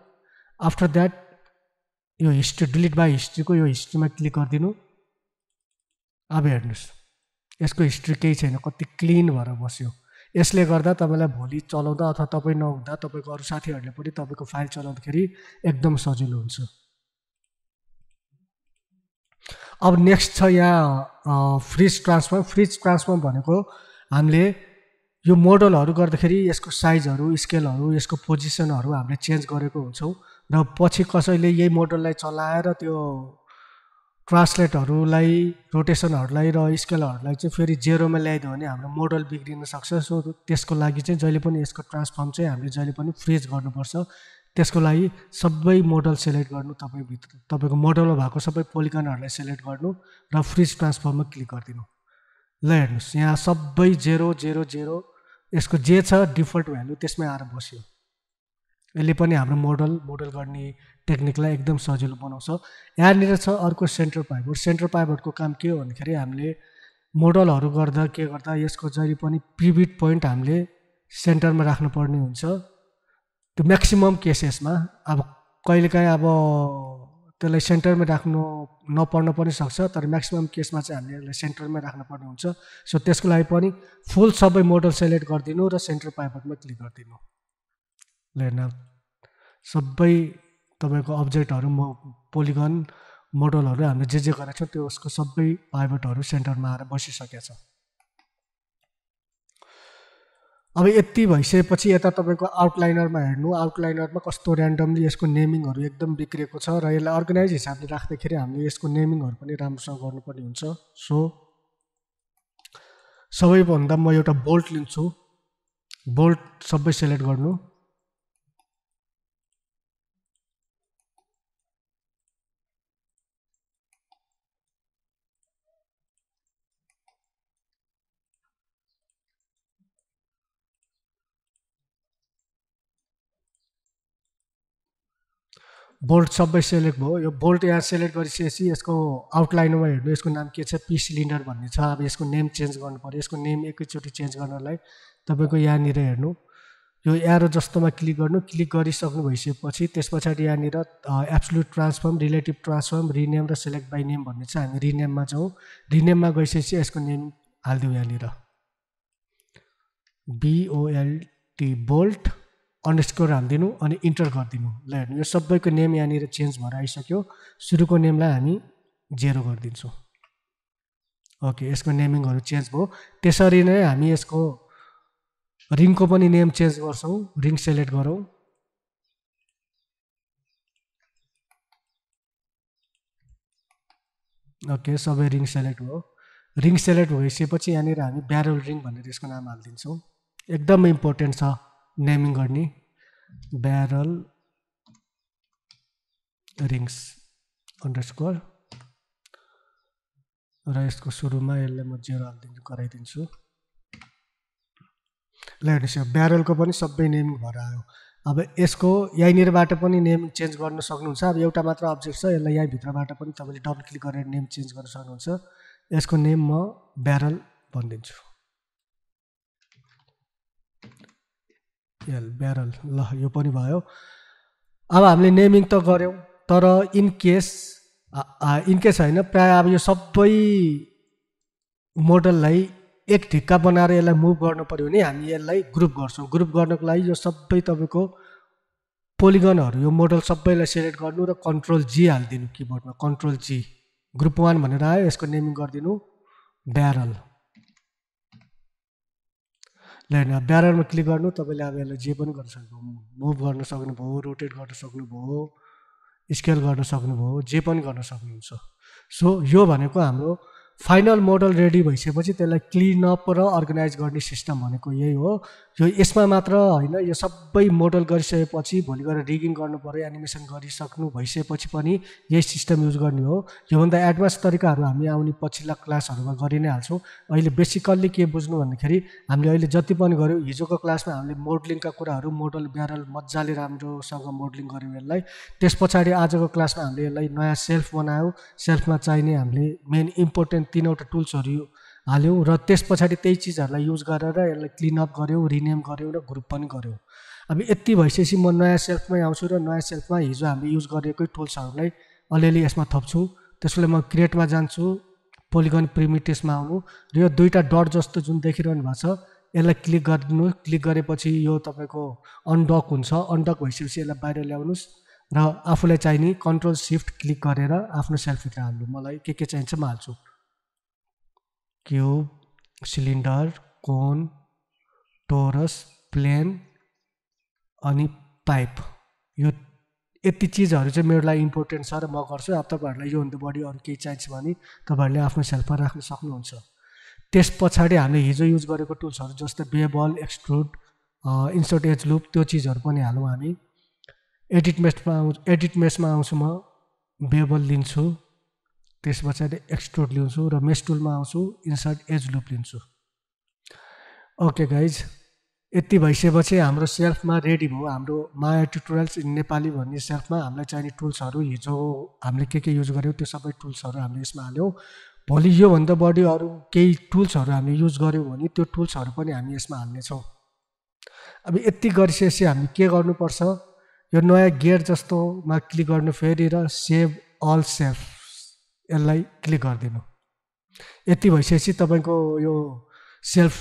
after that यो हिस्ट्री डिलिट बाई हिस्ट्रीको यो हिस्ट्रीमा क्लिक गरिदिनु अब हेर्नुहोस् यसको हिस्ट्री केही छैन कति क्लिन भएर बस्यो यसले गर्दा तपाईँलाई भोलि चलाउँदा अथवा तपाईँ नहुँदा तपाईँको अरू साथीहरूले पनि तपाईँको फाइल चलाउँदाखेरि एकदम सजिलो हुन्छ अब नेक्स्ट छ यहाँ फ्रिज ट्रान्सफर्म फ्रिज ट्रान्सफर्म भनेको हामीले यो मोडलहरू गर्दाखेरि यसको साइजहरू स्केलहरू यसको पोजिसनहरू हामीले चेन्ज गरेको हुन्छौँ र पछि कसैले यही मोडललाई चलाएर त्यो क्रासलेटहरूलाई रोटेसनहरूलाई र स्केलहरूलाई चाहिँ फेरि जेरोमा ल्याइदियो भने हाम्रो मोडल बिग्रिन सक्छ सो त्यसको लागि चाहिँ जहिले पनि यसको ट्रान्सफर्म चाहिँ हामीले जहिले पनि फ्रिज गर्नुपर्छ त्यसको लागि सबै मोडल सेलेक्ट गर्नु तपाईँभित्र तपाईँको मोडलमा भएको सबै पोलिकनहरूलाई सेलेक्ट गर्नु र फ्रिज ट्रान्सफर्ममा क्लिक गरिदिनु ल हेर्नुहोस् यहाँ सबै जेरो जेरो जेरो यसको जे छ डिफल्ट भ्यालु त्यसमै आएर बस्यो यसले पनि हाम्रो मोडल मोडल गर्ने टेक्निकलाई एकदम सजिलो बनाउँछ यहाँनिर छ अर्को सेन्ट्रल पाइपबोर्ड सेन्ट्रल पाइपबोर्डको काम के हो भन्दाखेरि हामीले मोडलहरू गर्दा के गर्दा यसको जहिले पनि प्रिभिट पोइन्ट हामीले सेन्टरमा राख्नुपर्ने हुन्छ त्यो म्याक्सिमम् केसेसमा अब कहिलेकाहीँ अब त्यसलाई सेन्टरमै राख्नु नपर्न पनि सक्छ तर म्याक्सिमम् केसमा चाहिँ हामीले यसलाई सेन्टरमै राख्नुपर्ने हुन्छ सो त्यसको लागि पनि फुल सबै मोडल सेलेक्ट गरिदिनु र सेन्टर पाइपटमा क्लिक गरिदिनु ल सबै तपाईँको अब्जेक्टहरू म पोलिगन मोडलहरू हामीले जे जे गरेको छ त्यो उसको सबै पाइबटहरू सेन्टरमा आएर बसिसकेको छ अब यति भइसकेपछि यता तपाईँको आउटलाइनरमा हेर्नु आउटलाइनरमा कस्तो ऱ्यान्डमली यसको नेमिङहरू एकदम बिग्रिएको छ र यसलाई अर्गनाइज हिसाबले राख्दाखेरि हामीले यसको नेमिङहरू पनि राम्रोसँग गर्नुपर्ने हुन्छ सो सबैभन्दा म एउटा बोल्ट लिन्छु बोल्ट सबै सेलेक्ट गर्नु बोल्ट सबै सेलेक्ट भयो यो बोल्ट यहाँ सेलेक्ट गरिसकेपछि यसको आउटलाइनमा हेर्नु यसको नाम के छ पी सिलिन्डर भन्ने छ अब यसको नेम चेन्ज गर्नु पऱ्यो यसको नेम एकैचोटि चेन्ज गर्नलाई तपाईँको यहाँनिर हेर्नु यो एरो जस्तोमा क्लिक गर्नु क्लिक गरिसक्नु भइसकेपछि त्यस पछाडि यहाँनिर absolute transform relative transform rename र सेलेक्ट बाई नेम भन्ने छ हामी रिनेममा जाउँ रिनेममा गइसकेपछि यसको नेम हालिदिउँ यहाँनिर बिओएलटी बोल्ट अन्डरस्कोर हालिदिनु अनि इन्टर गरिदिनु ल हेर्नु यो सबैको नेम यहाँनिर चेन्ज भएर आइसक्यो सुरुको नेमलाई हामी जेरो गरिदिन्छौँ ओके यसको नेमिङहरू चेन्ज भयो त्यसरी नै हामी यसको रिङको पनि नेम चेन्ज गर्छौँ रिङ सेलेक्ट गरौँ ओके सबै रिङ सेलेक्ट भयो रिङ सेलेक्ट भइसकेपछि यहाँनिर हामी ब्यारल रिङ भनेर यसको नाम हालिदिन्छौँ एकदम इम्पोर्टेन्ट छ नेमिङ गर्ने ब्यारल रिङ्स अन्डर स्कोर र यसको सुरुमा यसलाई म जेरो हालिदिन्छु कराइदिन्छु ल हेर्नुहोस् यो ब्यारलको पनि सबै नेमिङ भएर आयो अब यसको यहीँनिरबाट पनि नेम चेन्ज गर्न सक्नुहुन्छ अब एउटा मात्र अब्जेक्ट छ यसलाई यहीँभित्रबाट पनि तपाईँले डबल क्लिक गरेर नेम चेन्ज गर्न सक्नुहुन्छ यसको नेम म ब्यारल भनिदिन्छु ब्यारल ल यो पनि भयो अब हामीले नेमिङ त गऱ्यौँ तर इन केस इन केस होइन प्रायः अब यो सबै मोडललाई एक ढिक्का बनाएर यसलाई मुभ गर्नु पऱ्यो भने हामी यसलाई ग्रुप गर्छौँ ग्रुप गर्नको लागि यो सबै तपाईँको पोलिगनहरू यो मोडल सबैलाई सेलेक्ट गर्नु र कन्ट्रोल जी हालिदिनु किबोर्डमा कन्ट्रोल जी ग्रुप वान भनेर आयो यसको नेमिङ गरिदिनु ब्यारल ल्यान्ड ब्यानरमा क्लिक गर्नु तपाईँले अब यसलाई जे पनि गर्न सक्नुभयो मुभ गर्न सक्नुभयो रोटेट गर्न सक्नुभयो स्केल गर्न सक्नुभयो जे पनि गर्न सक्नुहुन्छ सो यो भनेको हाम्रो फाइनल मोडल रेडी भइसकेपछि त्यसलाई अप र अर्गनाइज गर्ने सिस्टम भनेको यही हो यो यसमा मात्र होइन यो सबै मोडल गरिसकेपछि भोलि गएर रिगिङ पऱ्यो एनिमेसन गरिसक्नु भइसकेपछि पनि यही सिस्टम युज गर्ने हो योभन्दा एडभान्स तरिकाहरू हामी आउने पछिल्ला क्लासहरूमा गरि नै हाल्छौँ अहिले बेसिकल्ली के बुझ्नु भन्दाखेरि हामीले अहिले जति पनि गऱ्यौँ हिजोको क्लासमा हामीले मोडलिङका कुराहरू मोडल ब्यारल मजाले राम्रोसँग मोडलिङ गऱ्यौँ यसलाई त्यस पछाडि आजको क्लासमा हामीले यसलाई नयाँ सेल्फ बनायौँ सेल्फमा चाहिने हामीले मेन इम्पोर्टेन्ट तिनवटा टुल्सहरू हाल्यौँ र त्यस पछाडि त्यही चिजहरूलाई युज गरेर यसलाई क्लिनअप गऱ्यौँ रिनेम गऱ्यौँ र ग्रुप पनि गऱ्यौँ अब यति भइसकेपछि म नयाँ सेल्फमै आउँछु र नयाँ सेल्फमा हिजो हामीले युज गरेकै टुल्सहरूलाई अलिअलि यसमा थप्छु त्यसको लागि म क्रिएटमा जान्छु पोलिगन प्रिमिटेसमा आउनु र यो दुईवटा डट जस्तो जुन देखिरहनु भएको छ यसलाई क्लिक गरिदिनु क्लिक गरेपछि यो तपाईँको अनडक हुन्छ अनडक भइसकेपछि यसलाई बाहिर ल्याउनुहोस् र आफूलाई चाहिने कन्ट्रोल सिफ्ट क्लिक गरेर आफ्नो सेल्फभित्र हाल्नु मलाई के के चाहिन्छ म हाल्छु cube cylinder cone torus plane अनि पाइप यो यति चिजहरू चाहिँ मेरो लागि इम्पोर्टेन्ट छ र म गर्छु अब तपाईँहरूलाई योभन्दा बढी अरू केही चाहिन्छ भने तपाईँहरूले आफ्नो सेल्फमा राख्न सक्नुहुन्छ त्यस पछाडि हामीले हिजो युज गरेको टुल्सहरू जस्तै bevel extrude insert edge loop त्यो चिजहरू पनि हालौँ हामी एडिट मेसमा आउँछु एडिट मेसमा आउँछु म बेबल लिन्छु त्यस पछाडि एक्सट्रोड लिन्छु र मेस्टुलमा आउँछु इन्सर्ट एज लुप लिन्छु ओके गाइज यति भइसकेपछि हाम्रो सेल्फमा रेडी भयो हाम्रो माया ट्युटोरियल्स इन नेपाली भन्ने सेल्फमा हामीलाई चाहिने टुल्सहरू हिजो हामीले के के युज गऱ्यौँ त्यो सबै टुल्सहरू हामीले यसमा हाल्यौँ भोलि योभन्दा बढी अरू केही टुल्सहरू हामीले युज गऱ्यौँ भने त्यो टुल्सहरू पनि हामी यसमा हाल्नेछौँ अब यति गरिसकेपछि हामी के गर्नुपर्छ यो नयाँ गेयर जस्तोमा क्लिक गर्नु फेरि र सेभ अल सेल्फ यसलाई क्लिक गरिदिनु यति भइसकेपछि तपाईँको यो सेल्फ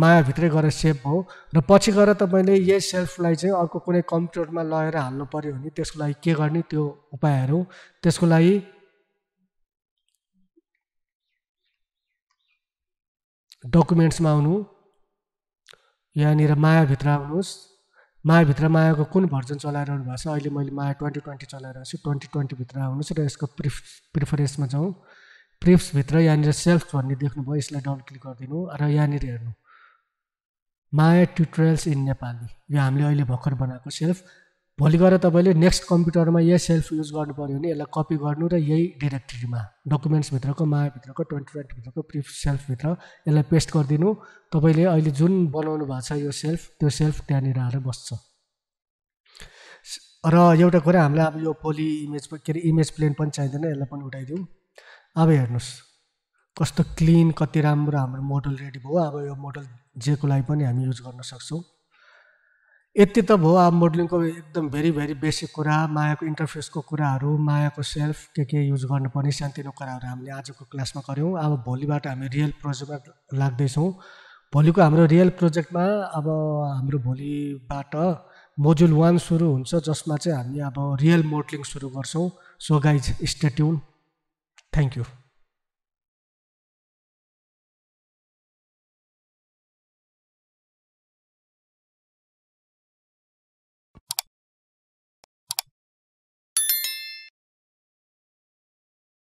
मायाभित्रै गएर सेभ हो र पछि गएर तपाईँले यही सेल्फलाई चाहिँ अर्को कुनै कम्प्युटरमा लगेर हाल्नु पऱ्यो भने त्यसको लागि के गर्ने त्यो उपायहरू त्यसको लागि डकुमेन्ट्समा आउनु यहाँनिर मायाभित्र आउनुहोस् मायाभित्र मायाको कुन भर्जन चलाइरहनु भएको छ अहिले मैले माया ट्वेन्टी ट्वेन्टी चलाइरहेको छु ट्वेन्टी ट्वेन्टीभित्र आउनुहोस् र यसको प्रिफ प्रिफरेन्समा जाउँ प्रिफ्सभित्र यहाँनिर सेल्फ भन्ने देख्नुभयो यसलाई डाउन क्लिक गरिदिनु र यहाँनिर हेर्नु माया ट्युटोरियल्स इन नेपाली यो हामीले अहिले भर्खर बनाएको सेल्फ भोलि गएर तपाईँले नेक्स्ट कम्प्युटरमा यही सेल्फ युज गर्नु पऱ्यो भने यसलाई कपी गर्नु र यही डिरेक्टरीमा डकुमेन्ट्सभित्रको मायाभित्रको ट्वेन्टी ट्वेन्टीभित्रको प्रिफ सेल्फभित्र यसलाई पेस्ट गरिदिनु तपाईँले अहिले जुन बनाउनु भएको छ यो सेल्फ त्यो सेल्फ त्यहाँनिर आएर बस्छ र एउटा कुरा हामीलाई अब यो पोलि इमेज के अरे इमेज प्लेन पनि चाहिँदैन यसलाई पनि उठाइदिउँ अब हेर्नुहोस् कस्तो क्लिन कति राम्रो हाम्रो मोडल रेडी भयो अब यो मोडल जेको लागि पनि हामी युज गर्न सक्छौँ यति त भयो अब मोडलिङको एकदम भेरी भेरी बेसिक कुरा मायाको इन्टरफेसको कुराहरू मायाको सेल्फ के के युज गर्नुपर्ने सानोतिनो कुराहरू हामीले आजको क्लासमा गऱ्यौँ अब भोलिबाट हामी रियल प्रोजेक्टमा लाग्दैछौँ भोलिको हाम्रो रियल प्रोजेक्टमा अब हाम्रो भोलिबाट मोड्युल वान सुरु हुन्छ जसमा चाहिँ हामी अब रियल मोडलिङ सुरु गर्छौँ so guys stay tuned thank you